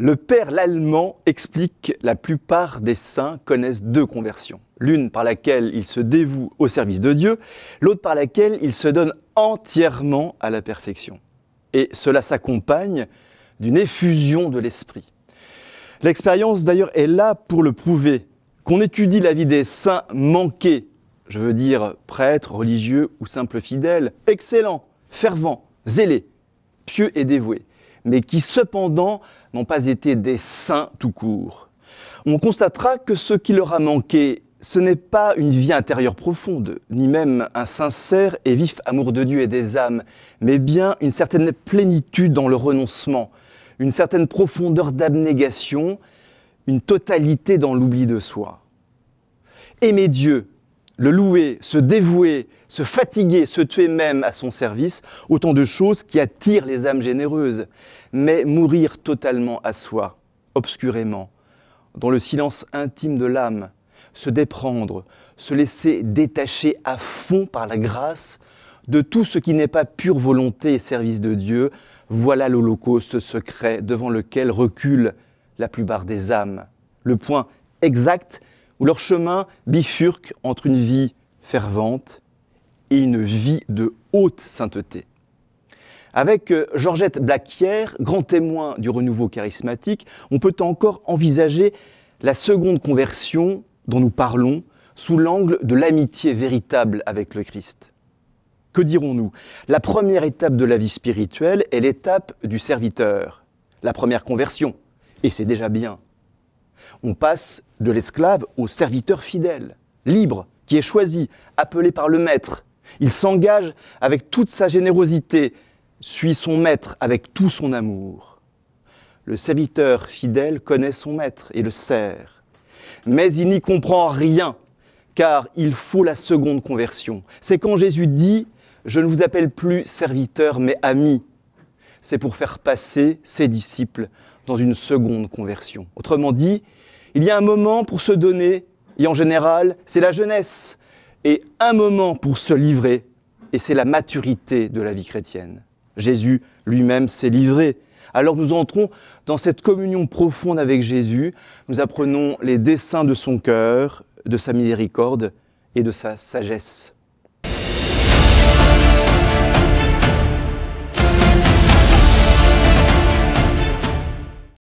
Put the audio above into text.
Le père l'allemand explique que la plupart des saints connaissent deux conversions. L'une par laquelle ils se dévouent au service de Dieu, l'autre par laquelle ils se donnent entièrement à la perfection. Et cela s'accompagne d'une effusion de l'esprit. L'expérience d'ailleurs est là pour le prouver. Qu'on étudie la vie des saints manqués, je veux dire prêtres, religieux ou simples fidèles, excellents, fervents, zélés, pieux et dévoués mais qui cependant n'ont pas été des saints tout court. On constatera que ce qui leur a manqué, ce n'est pas une vie intérieure profonde, ni même un sincère et vif amour de Dieu et des âmes, mais bien une certaine plénitude dans le renoncement, une certaine profondeur d'abnégation, une totalité dans l'oubli de soi. Aimer Dieu, le louer, se dévouer, se fatiguer, se tuer même à son service, autant de choses qui attirent les âmes généreuses. Mais mourir totalement à soi, obscurément, dans le silence intime de l'âme, se déprendre, se laisser détacher à fond par la grâce de tout ce qui n'est pas pure volonté et service de Dieu, voilà l'Holocauste secret devant lequel recule la plupart des âmes. Le point exact où leur chemin bifurque entre une vie fervente et une vie de haute sainteté. Avec euh, Georgette Blaquière, grand témoin du renouveau charismatique, on peut encore envisager la seconde conversion dont nous parlons sous l'angle de l'amitié véritable avec le Christ. Que dirons-nous La première étape de la vie spirituelle est l'étape du serviteur, la première conversion, et c'est déjà bien. On passe de l'esclave au serviteur fidèle, libre, qui est choisi, appelé par le maître. Il s'engage avec toute sa générosité, suit son maître avec tout son amour. Le serviteur fidèle connaît son maître et le sert. Mais il n'y comprend rien, car il faut la seconde conversion. C'est quand Jésus dit ⁇ Je ne vous appelle plus serviteur, mais ami ⁇ C'est pour faire passer ses disciples dans une seconde conversion. Autrement dit, il y a un moment pour se donner, et en général, c'est la jeunesse, et un moment pour se livrer, et c'est la maturité de la vie chrétienne. Jésus lui-même s'est livré. Alors nous entrons dans cette communion profonde avec Jésus, nous apprenons les desseins de son cœur, de sa miséricorde et de sa sagesse.